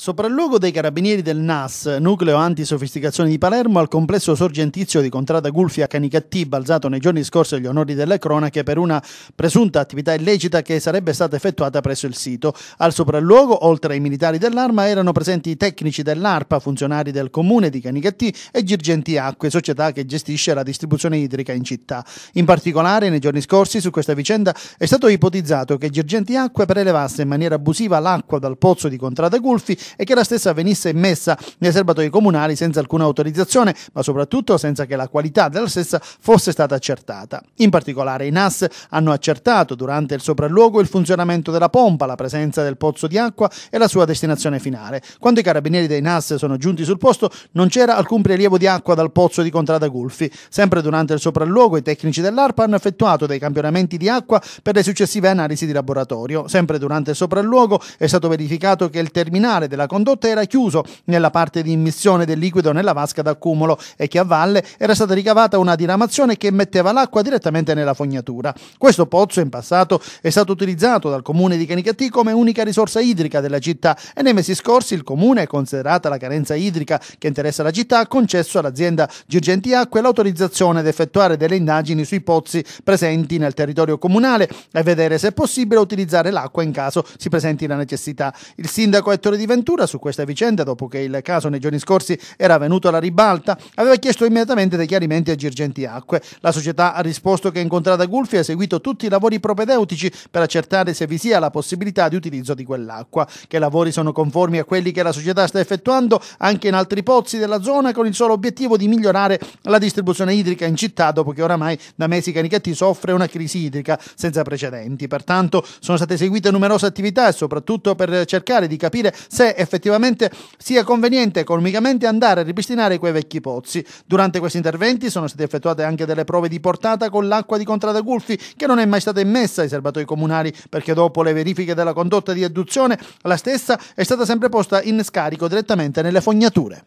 Sopralluogo dei carabinieri del NAS, nucleo antisofisticazione di Palermo, al complesso sorgentizio di Contrada Gulfi a Canicattì, balzato nei giorni scorsi agli onori delle cronache per una presunta attività illecita che sarebbe stata effettuata presso il sito. Al sopralluogo, oltre ai militari dell'arma, erano presenti i tecnici dell'ARPA, funzionari del comune di Canicattì e Girgenti Acque, società che gestisce la distribuzione idrica in città. In particolare, nei giorni scorsi, su questa vicenda è stato ipotizzato che Girgenti Acque prelevasse in maniera abusiva l'acqua dal pozzo di Contrada Gulfi e che la stessa venisse immessa nei serbatoi comunali senza alcuna autorizzazione, ma soprattutto senza che la qualità della stessa fosse stata accertata. In particolare i NAS hanno accertato durante il sopralluogo il funzionamento della pompa, la presenza del pozzo di acqua e la sua destinazione finale. Quando i carabinieri dei NAS sono giunti sul posto non c'era alcun prelievo di acqua dal pozzo di Contrada Gulfi. Sempre durante il sopralluogo i tecnici dell'ARPA hanno effettuato dei campionamenti di acqua per le successive analisi di laboratorio. Sempre durante il sopralluogo è stato verificato che il terminale della della condotta era chiuso nella parte di immissione del liquido nella vasca d'accumulo e che a valle era stata ricavata una diramazione che metteva l'acqua direttamente nella fognatura. Questo pozzo in passato è stato utilizzato dal comune di Canicattì come unica risorsa idrica della città e nei mesi scorsi il comune, considerata la carenza idrica che interessa la città, ha concesso all'azienda Girgenti Acque l'autorizzazione ad effettuare delle indagini sui pozzi presenti nel territorio comunale e vedere se è possibile utilizzare l'acqua in caso si presenti la necessità. Il sindaco Ettore Di Ventura Ventura su questa vicenda dopo che il caso nei giorni scorsi era venuto alla ribalta, aveva chiesto immediatamente dei chiarimenti a Girgenti Acque. La società ha risposto che incontrata Gulfi ha eseguito tutti i lavori propedeutici per accertare se vi sia la possibilità di utilizzo di quell'acqua, che lavori sono conformi a quelli che la società sta effettuando anche in altri pozzi della zona con il solo obiettivo di migliorare la distribuzione idrica in città dopo che oramai da mesi Canicattì soffre una crisi idrica senza precedenti. Pertanto sono state eseguite numerose attività e soprattutto per cercare di capire se effettivamente sia conveniente economicamente andare a ripristinare quei vecchi pozzi. Durante questi interventi sono state effettuate anche delle prove di portata con l'acqua di Contrada Gulfi che non è mai stata immessa ai serbatoi comunali perché dopo le verifiche della condotta di adduzione la stessa è stata sempre posta in scarico direttamente nelle fognature.